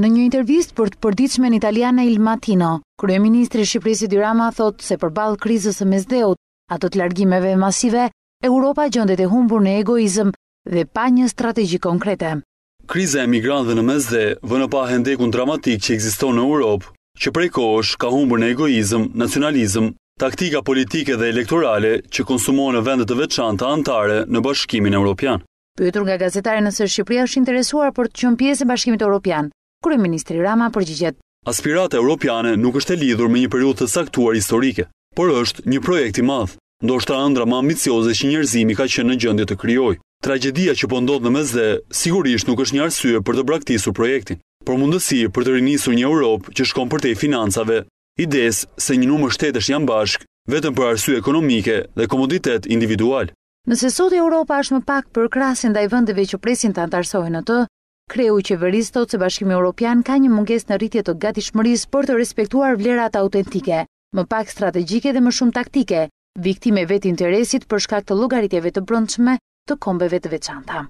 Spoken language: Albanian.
Në një intervjist për të përdiqme në italiane Il Matino, Krye Ministri Shqipërisi Dirama thot se për balë krizës e mezdeut, ato të largimeve masive, Europa gjëndet e humbur në egoizm dhe pa një strategji konkrete. Kriza e migrantëve në mezde vënë pa hendekun dramatik që egziston në Europë, që prej kosh ka humbur në egoizm, nacionalizm, taktika politike dhe elektorale që konsumohen në vendet të të antare në bashkimin e Europian. Pyetur nga gazetare nëse Shqipëria është interesuar për të qënë pjesë e bashkimit e Europian, Kryeministri Rama përgjigjet: Aspirata europiane nuk është e lidhur me një periudhë të caktuar historike, por është një projekt i madh, ndoshta ëndra më ambicioze që njerëzimi ka qenë në gjendje të krijojë. Tragjedia që po ndodh në Mesdhe sigurisht nuk është një arsye për të braktisur projektin, por mundësi për të rinisur një Europë që shkon përtej financave, ides se një numër shtetësh janë bashk vetëm për arsye ekonomike dhe komoditet individual. Nëse sot Europa është më pak përkrasje ndaj vendeve që presin të antarësohen në të, Kreu i qeverisë thotë se Bashkimi Evropian ka një mungesë në rritje të gatishmërisë për të respektuar vlerat autentike, më pak strategjike dhe më shumë taktike, viktime vetë interesit për shkak të llogaritjeve të brëndshme të kombeve të veçanta.